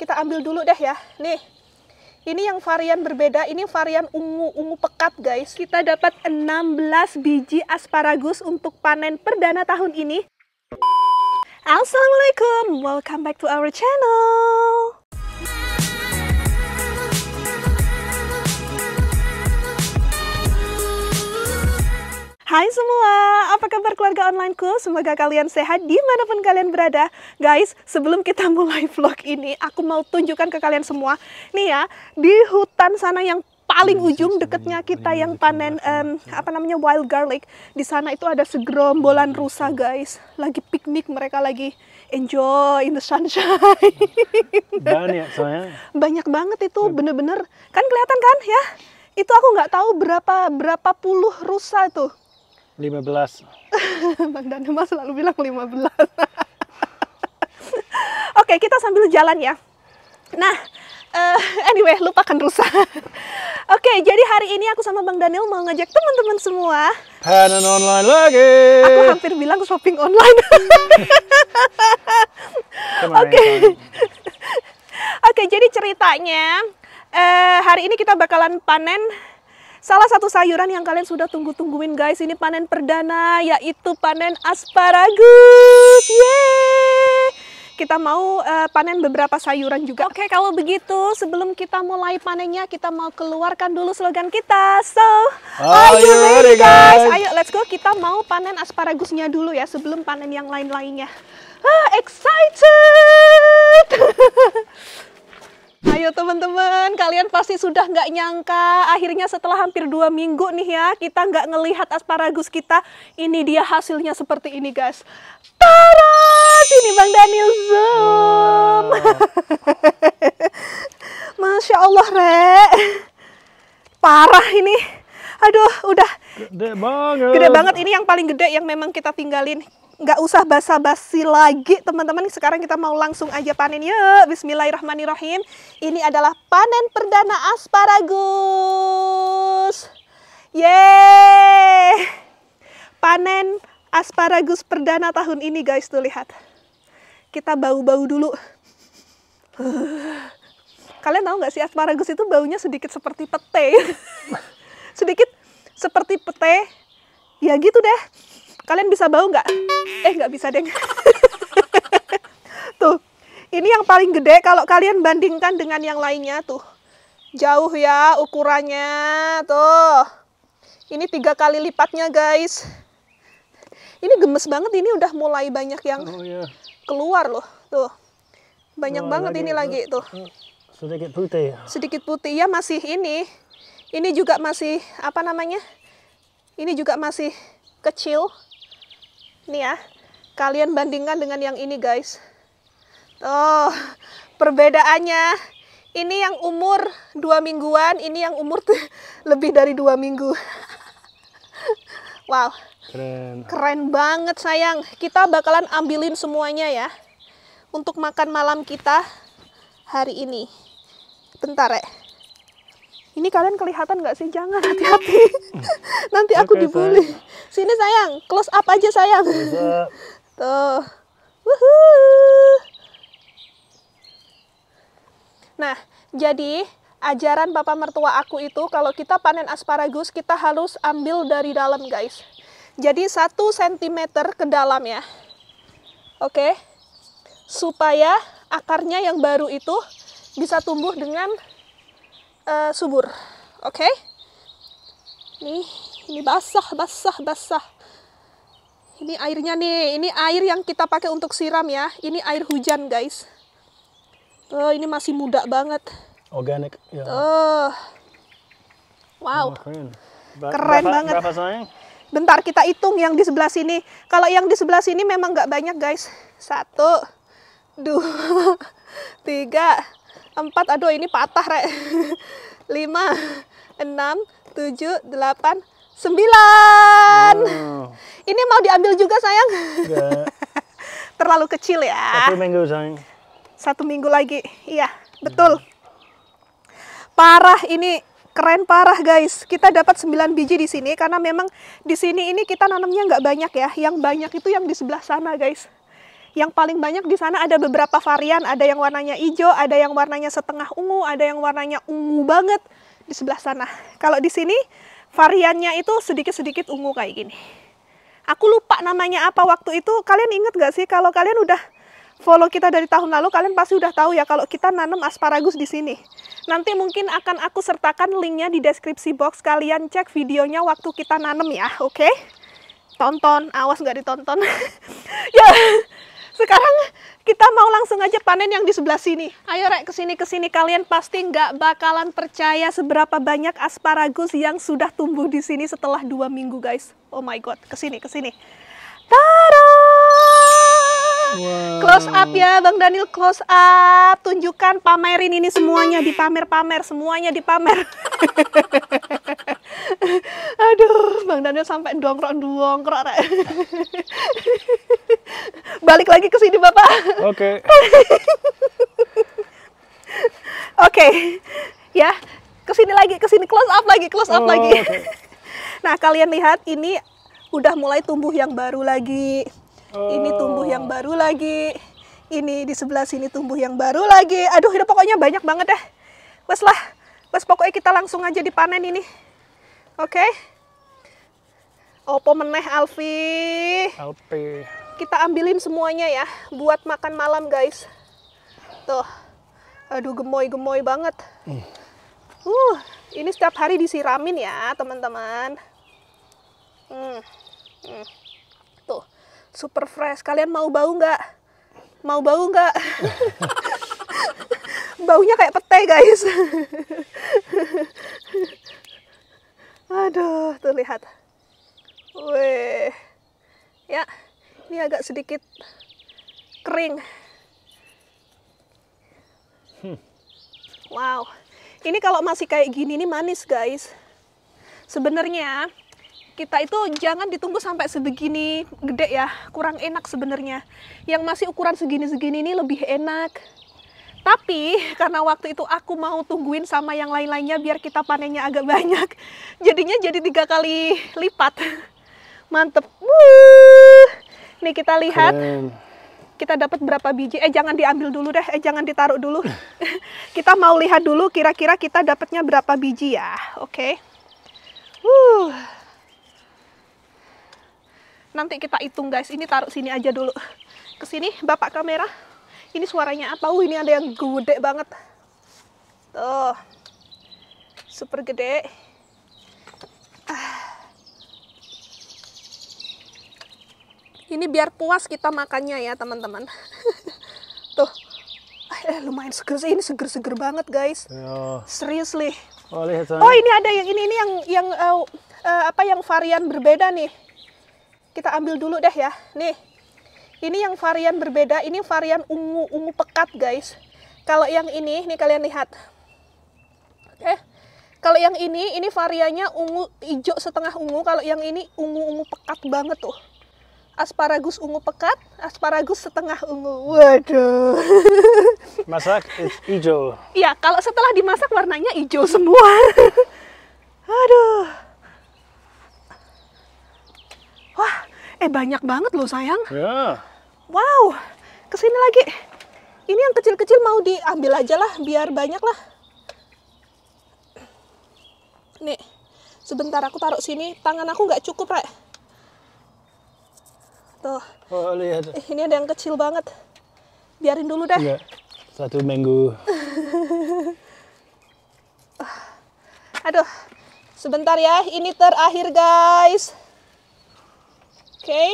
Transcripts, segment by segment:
Kita ambil dulu deh ya. Nih, ini yang varian berbeda, ini varian ungu-ungu pekat guys. Kita dapat 16 biji asparagus untuk panen perdana tahun ini. Assalamualaikum, welcome back to our channel. Hai semua, apa kabar keluarga onlineku? Semoga kalian sehat dimanapun kalian berada. Guys, sebelum kita mulai vlog ini, aku mau tunjukkan ke kalian semua. Nih ya, di hutan sana yang paling hmm, ujung deketnya kita yang panen um, apa namanya wild garlic. Di sana itu ada segerombolan hmm, rusa guys, lagi piknik mereka lagi enjoy in the sunshine. Banyak ya, soalnya. Banyak banget itu hmm. bener-bener kan kelihatan kan ya? Itu aku nggak tahu berapa berapa puluh rusa tuh 15. Bang Danema selalu bilang 15. Oke, kita sambil jalan ya. Nah, uh, anyway, lupakan rusa. Oke, jadi hari ini aku sama Bang Daniel mau ngajak teman-teman semua. Panen online lagi. Aku hampir bilang shopping online. Oke. Ya, Oke, jadi ceritanya uh, hari ini kita bakalan panen Salah satu sayuran yang kalian sudah tunggu-tungguin guys, ini panen perdana yaitu panen asparagus. Yeay! Kita mau uh, panen beberapa sayuran juga. Oke, okay, kalau begitu sebelum kita mulai panennya, kita mau keluarkan dulu slogan kita. So, ayo you guys? Ayo, let's go. Kita mau panen asparagusnya dulu ya sebelum panen yang lain-lainnya. Ah, excited! kalian pasti sudah nggak nyangka akhirnya setelah hampir dua minggu nih ya kita nggak ngelihat asparagus kita. Ini dia hasilnya seperti ini guys. tarot Ini Bang Daniel Zoom. Wow. Masya Allah Rek. Parah ini. Aduh udah. Gede banget. Gede banget. Ini yang paling gede yang memang kita tinggalin nggak usah basa-basi lagi teman-teman sekarang kita mau langsung aja panen yuk Bismillahirrahmanirrahim ini adalah panen perdana asparagus yeay panen asparagus perdana tahun ini guys tuh lihat kita bau-bau dulu kalian tahu nggak sih asparagus itu baunya sedikit seperti pete sedikit seperti pete ya gitu deh Kalian bisa bau nggak? Eh, nggak bisa deh. tuh, ini yang paling gede kalau kalian bandingkan dengan yang lainnya tuh. Jauh ya ukurannya, tuh. Ini tiga kali lipatnya guys. Ini gemes banget, ini udah mulai banyak yang oh, yeah. keluar loh, tuh. Banyak oh, banget lagi, ini ya, lagi tuh. Oh, sedikit putih. Ya. Sedikit putih, ya masih ini. Ini juga masih, apa namanya? Ini juga masih kecil nih ya kalian bandingkan dengan yang ini guys tuh perbedaannya ini yang umur dua mingguan ini yang umur tuh lebih dari dua minggu wow keren keren banget sayang kita bakalan ambilin semuanya ya untuk makan malam kita hari ini bentar ya ini kalian kelihatan nggak sih jangan hati-hati hmm. nanti aku okay, dibully sayang. sini sayang close up aja sayang tuh nah jadi ajaran bapak mertua aku itu kalau kita panen asparagus kita harus ambil dari dalam guys jadi satu sentimeter ke dalam ya oke supaya akarnya yang baru itu bisa tumbuh dengan uh, subur. Oke? Okay? Nih, ini basah, basah, basah. Ini airnya nih, ini air yang kita pakai untuk siram ya. Ini air hujan, guys. Tuh, eh, ini masih muda banget. Organik, ya. Oh. Wow. Oh, keren. keren berapa, banget. Berapa Bentar kita hitung yang di sebelah sini. Kalau yang di sebelah sini memang nggak banyak guys. Satu, dua, tiga, 4 aduh ini patah rek 5 6 7 8 9 oh. ini mau diambil juga sayang Gak. terlalu kecil ya satu minggu sayang satu minggu lagi iya betul hmm. parah ini keren parah guys kita dapat 9 biji di sini karena memang di sini ini kita nanamnya nggak banyak ya yang banyak itu yang di sebelah sana guys yang paling banyak di sana ada beberapa varian, ada yang warnanya hijau, ada yang warnanya setengah ungu, ada yang warnanya ungu banget di sebelah sana. Kalau di sini variannya itu sedikit-sedikit ungu kayak gini. Aku lupa namanya apa waktu itu. Kalian inget gak sih kalau kalian udah follow kita dari tahun lalu, kalian pasti udah tahu ya kalau kita nanam asparagus di sini. Nanti mungkin akan aku sertakan linknya di deskripsi box. Kalian cek videonya waktu kita nanam ya, oke? Okay? Tonton, awas nggak ditonton. ya, sekarang kita mau langsung aja panen yang di sebelah sini. Ayo rek ke sini ke sini kalian pasti nggak bakalan percaya seberapa banyak asparagus yang sudah tumbuh di sini setelah dua minggu guys. Oh my god, ke sini ke sini. Tada! Wow. Close up ya Bang Daniel close up. Tunjukkan pamerin ini semuanya dipamer-pamer, semuanya dipamer. Aduh, Bang Daniel sampai dongkrok-dongkrok, Rek. Balik lagi ke sini, Bapak. Oke. Okay. Oke. Okay. Ya, ke sini lagi, ke sini close up lagi, close up oh, lagi. Okay. Nah, kalian lihat ini udah mulai tumbuh yang baru lagi. Oh. Ini tumbuh yang baru lagi. Ini di sebelah sini tumbuh yang baru lagi. Aduh, ini pokoknya banyak banget deh. Wes lah. Wes pokoknya kita langsung aja dipanen ini. Oke. Okay. Opo meneh Alfi. Alfi. Kita ambilin semuanya ya buat makan malam guys. Tuh. Aduh gemoy-gemoy banget. Mm. Uh, ini setiap hari disiramin ya teman-teman. Hmm. Mm. Tuh, super fresh. Kalian mau bau nggak? Mau bau nggak? Baunya kayak petai guys. Aduh, tuh lihat. Weh. Ya, ini agak sedikit kering. Hmm. Wow. Ini kalau masih kayak gini ini manis, guys. Sebenarnya kita itu jangan ditunggu sampai sebegini gede ya. Kurang enak sebenarnya. Yang masih ukuran segini-segini ini lebih enak. Tapi karena waktu itu aku mau tungguin sama yang lain-lainnya biar kita panennya agak banyak. Jadinya jadi tiga kali lipat. Mantep. Wuh. Nih kita lihat. Kita dapat berapa biji? Eh jangan diambil dulu deh, eh jangan ditaruh dulu. kita mau lihat dulu kira-kira kita dapatnya berapa biji ya. Oke. Nanti kita hitung guys. Ini taruh sini aja dulu. kesini Bapak kamera ini suaranya apa uh ini ada yang gede banget tuh super gede ah. ini biar puas kita makannya ya teman-teman tuh eh, lumayan seger sih ini seger-seger banget guys Serius ya. seriously oh, lihat oh ini ada yang ini ini yang yang uh, uh, apa yang varian berbeda nih kita ambil dulu deh ya nih ini yang varian berbeda, ini varian ungu-ungu pekat guys. Kalau yang ini, nih kalian lihat. Oke. Eh, kalau yang ini, ini variannya ungu hijau setengah ungu. Kalau yang ini ungu-ungu pekat banget tuh. Asparagus ungu pekat, asparagus setengah ungu. Waduh. Masak hijau. Iya, kalau setelah dimasak warnanya hijau semua. Aduh. Wah, eh banyak banget loh sayang. Ya. Yeah. Wow, kesini lagi. Ini yang kecil-kecil mau diambil aja lah, biar banyak lah. Nih, sebentar aku taruh sini. Tangan aku nggak cukup, Rek. Tuh. Oh, lihat. Eh, ini ada yang kecil banget. Biarin dulu deh. Enggak. Iya, satu minggu. Ah, aduh, sebentar ya. Ini terakhir, guys. Oke. Okay.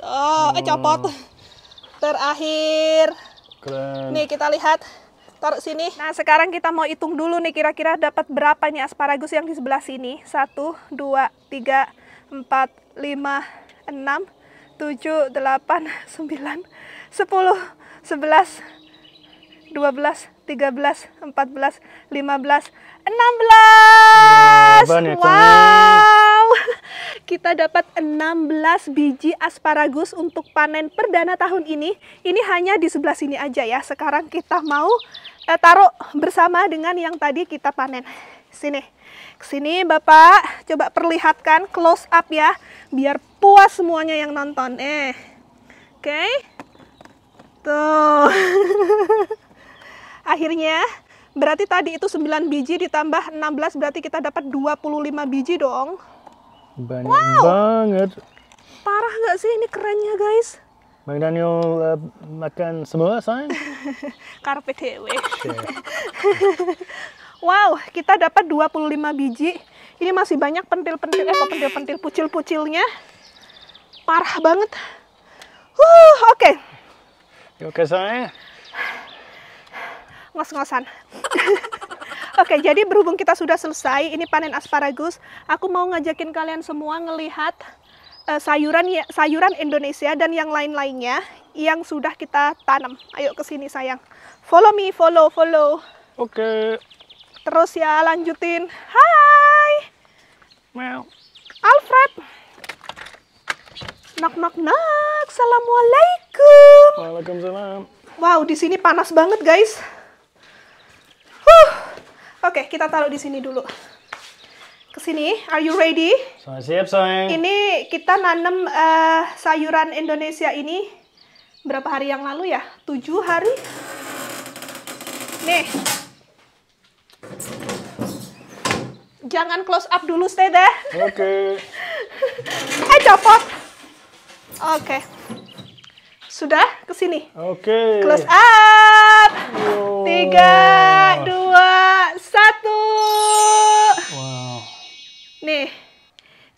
Oh, eh copot. Oh. Terakhir. Keren. Nih kita lihat taruh sini. Nah, sekarang kita mau hitung dulu nih kira-kira dapat berapa nih asparagus yang di sebelah sini. satu dua tiga empat lima enam tujuh delapan sembilan sepuluh sebelas dua belas 13, 14, 15, 16. Wow. Kita dapat 16 biji asparagus untuk panen perdana tahun ini. Ini hanya di sebelah sini aja ya. Sekarang kita mau eh, taruh bersama dengan yang tadi kita panen. Sini. Sini Bapak, coba perlihatkan close up ya biar puas semuanya yang nonton. Eh. Oke. Okay. Tuh. akhirnya berarti tadi itu 9 biji ditambah 16 berarti kita dapat 25 biji dong. Banyak wow. banget. Parah nggak sih ini kerennya guys? Bang Daniel uh, makan semua sayang? Karpet wow, kita dapat 25 biji. Ini masih banyak pentil-pentil, eh pentil-pentil, pucil-pucilnya. Parah banget. Uh, oke. Okay. oke okay, sayang? ngos-ngosan. Oke, jadi berhubung kita sudah selesai, ini panen asparagus, aku mau ngajakin kalian semua ngelihat uh, sayuran ya, sayuran Indonesia dan yang lain-lainnya yang sudah kita tanam. Ayo ke sini sayang. Follow me, follow, follow. Oke. Terus ya lanjutin. Hai. Meow. Alfred. Nak nak nak. Assalamualaikum. Waalaikumsalam. Wow, di sini panas banget, guys. Oke, okay, kita taruh di sini dulu. Ke sini, are you ready? Saya siap, saya. Ini kita nanam uh, eh, sayuran Indonesia ini berapa hari yang lalu ya? Tujuh hari. Nih. Jangan close up dulu, stay deh. Oke. Okay. eh, copot. Oke. Okay. Sudah ke sini. Oke. Okay. Close up. Oh. Tiga, dua, satu. Wow. Nih,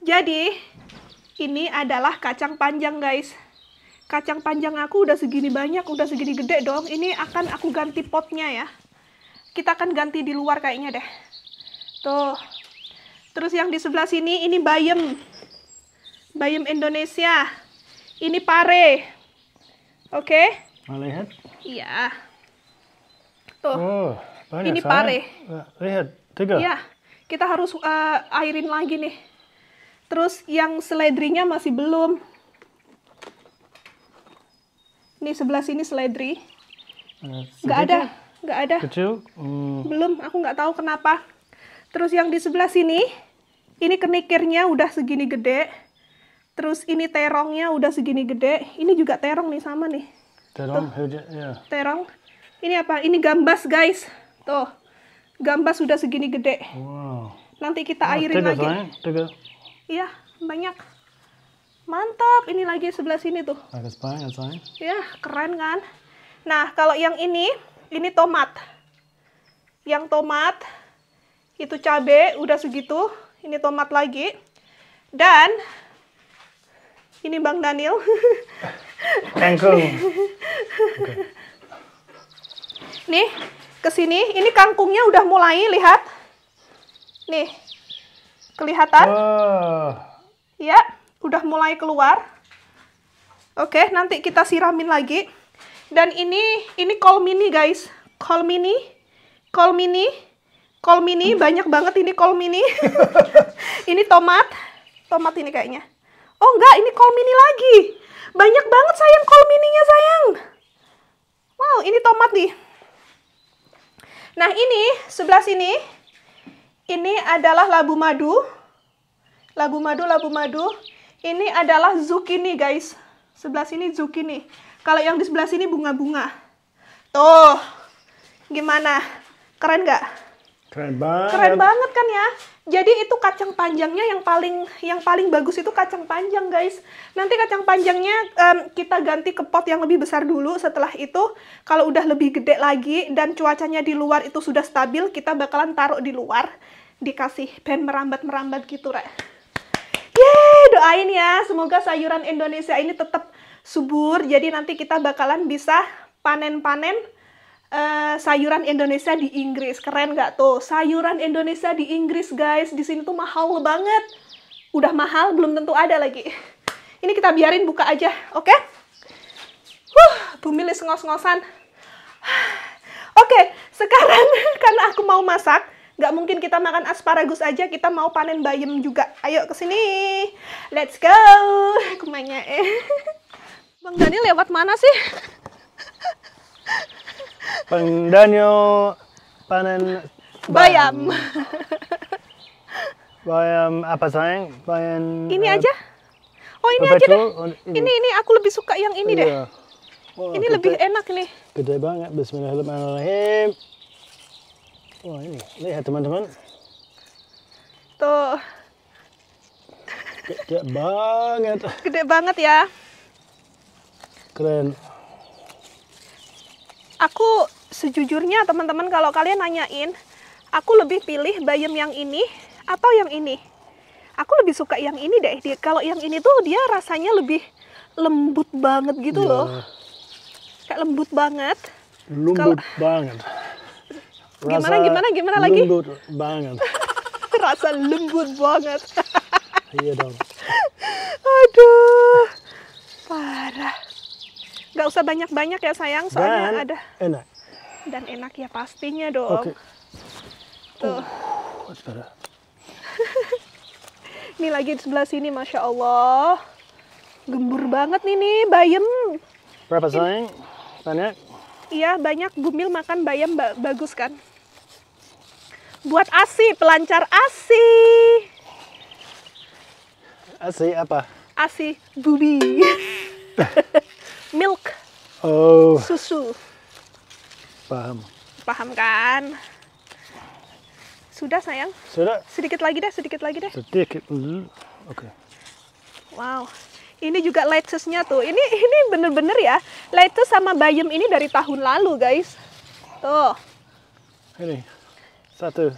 jadi ini adalah kacang panjang guys. Kacang panjang aku udah segini banyak, udah segini gede dong. Ini akan aku ganti potnya ya. Kita akan ganti di luar kayaknya deh. Tuh. Terus yang di sebelah sini ini bayam. Bayam Indonesia. Ini pare. Oke? Okay? Iya. Tuh. Oh. Banyak, ini pare. Nah, lihat, tiga. Iya, kita harus uh, airin lagi nih. Terus yang seledrinya masih belum. Ini sebelah sini seledri. Nah, gak ada, gak ada. Kecil. Hmm. Belum, aku nggak tahu kenapa. Terus yang di sebelah sini, ini kenikirnya udah segini gede. Terus ini terongnya udah segini gede. Ini juga terong nih sama nih. Terong, Tuh. Iya. Terong. Ini apa? Ini gambas guys. Tuh, gambar sudah segini gede. Wow. Nanti kita oh, airin lagi. Iya, banyak. Mantap, ini lagi sebelah sini tuh. Bagus banget, Ya, keren kan? Nah, kalau yang ini, ini tomat. Yang tomat, itu cabe udah segitu. Ini tomat lagi. Dan ini Bang Daniel. Kangkung. okay. Nih, ke sini. Ini kangkungnya udah mulai lihat. Nih. Kelihatan? Uh. Ya, udah mulai keluar. Oke, nanti kita siramin lagi. Dan ini ini kol mini, guys. Kol mini. Kol mini. Kol mini banyak banget ini kol mini. ini tomat. Tomat ini kayaknya. Oh, enggak, ini kol mini lagi. Banyak banget sayang kol mininya, sayang. Wow, ini tomat nih. Nah ini sebelah sini ini adalah labu madu, labu madu, labu madu. Ini adalah zucchini guys. Sebelah sini zucchini. Kalau yang di sebelah sini bunga-bunga. Tuh, gimana? Keren nggak? Keren banget. Keren banget kan ya. Jadi itu kacang panjangnya yang paling yang paling bagus itu kacang panjang guys. Nanti kacang panjangnya um, kita ganti ke pot yang lebih besar dulu. Setelah itu kalau udah lebih gede lagi dan cuacanya di luar itu sudah stabil, kita bakalan taruh di luar dikasih pen merambat-merambat gitu rek. Yeay, doain ya. Semoga sayuran Indonesia ini tetap subur. Jadi nanti kita bakalan bisa panen-panen uh, sayuran Indonesia di Inggris. Keren nggak tuh? Sayuran Indonesia di Inggris, guys. Di sini tuh mahal banget. Udah mahal, belum tentu ada lagi. Ini kita biarin buka aja, oke? Okay? Huh, bumi ngos-ngosan. Oke, okay, sekarang karena aku mau masak, nggak mungkin kita makan asparagus aja, kita mau panen bayam juga. Ayo ke sini, let's go. Kumanya eh, Bang Dani lewat mana sih? pandanyo panen bayam. Bayam apa sayang? Bayam Ini eh, aja. Oh, ini aja deh. Ini. ini aku lebih suka yang ini deh. Iya. ini lebih enak nih. Gede banget. Bismillahirrahmanirrahim. Wah, ini. Lihat teman-teman. Tuh. Gede banget. Gede banget ya. Keren aku sejujurnya teman-teman kalau kalian nanyain aku lebih pilih bayam yang ini atau yang ini aku lebih suka yang ini deh dia kalau yang ini tuh dia rasanya lebih lembut banget gitu iya. loh kayak lembut banget lembut kalo... banget rasa gimana gimana gimana lagi lembut banget rasa lembut banget iya dong aduh parah Nggak usah banyak-banyak ya sayang, soalnya dan ada enak. Dan enak ya pastinya dong. Okay. Tuh. Uh, Ini lagi di sebelah sini, masya Allah. Gembur banget nih nih, bayam. Berapa sayang? Banyak? Iya, banyak. Bumil makan bayam ba bagus kan? Buat ASI, pelancar ASI. ASI apa? ASI bubi. milk. Oh. Susu. Paham. Paham kan? Sudah sayang? Sudah. Sedikit lagi deh, sedikit lagi deh. Sedikit. Oke. Okay. Wow. Ini juga lettuce-nya tuh. Ini ini bener-bener ya. Lettuce sama bayam ini dari tahun lalu, guys. Tuh. Ini. Satu.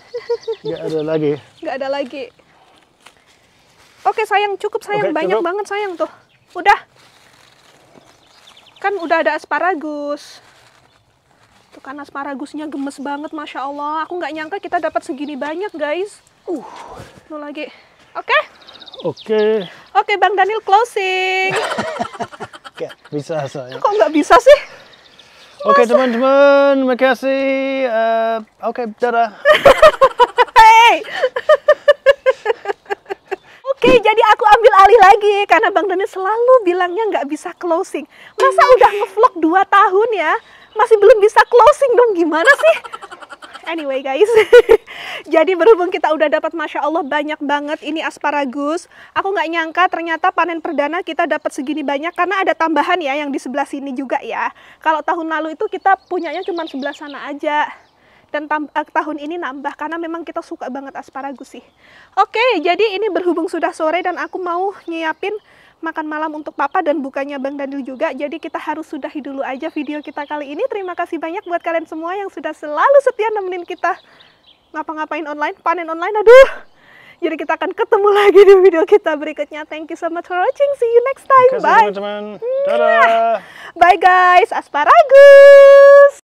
Nggak ada lagi. Nggak ada lagi. Oke, sayang. Cukup, sayang. Okay, Banyak cukup. banget, sayang tuh. Udah kan udah ada asparagus itu kan asparagusnya gemes banget masya allah aku nggak nyangka kita dapat segini banyak guys uh lu lagi oke okay? oke okay. oke okay, bang Daniel closing bisa saya kok nggak bisa sih Oke okay, teman-teman, makasih. Uh, Oke, okay, dadah. lagi karena Bang Daniel selalu bilangnya nggak bisa closing. Masa udah ngevlog 2 tahun ya, masih belum bisa closing dong gimana sih? Anyway guys, jadi berhubung kita udah dapat Masya Allah banyak banget ini asparagus. Aku nggak nyangka ternyata panen perdana kita dapat segini banyak karena ada tambahan ya yang di sebelah sini juga ya. Kalau tahun lalu itu kita punyanya cuma sebelah sana aja dan uh, tahun ini nambah karena memang kita suka banget asparagus sih. Oke, jadi ini berhubung sudah sore dan aku mau nyiapin makan malam untuk papa dan bukannya Bang Daniel juga. Jadi kita harus sudahi dulu aja video kita kali ini. Terima kasih banyak buat kalian semua yang sudah selalu setia nemenin kita ngapa-ngapain online, panen online. Aduh. Jadi kita akan ketemu lagi di video kita berikutnya. Thank you so much for watching. See you next time. Kasih, Bye. teman-teman. Dadah. Bye guys. Asparagus.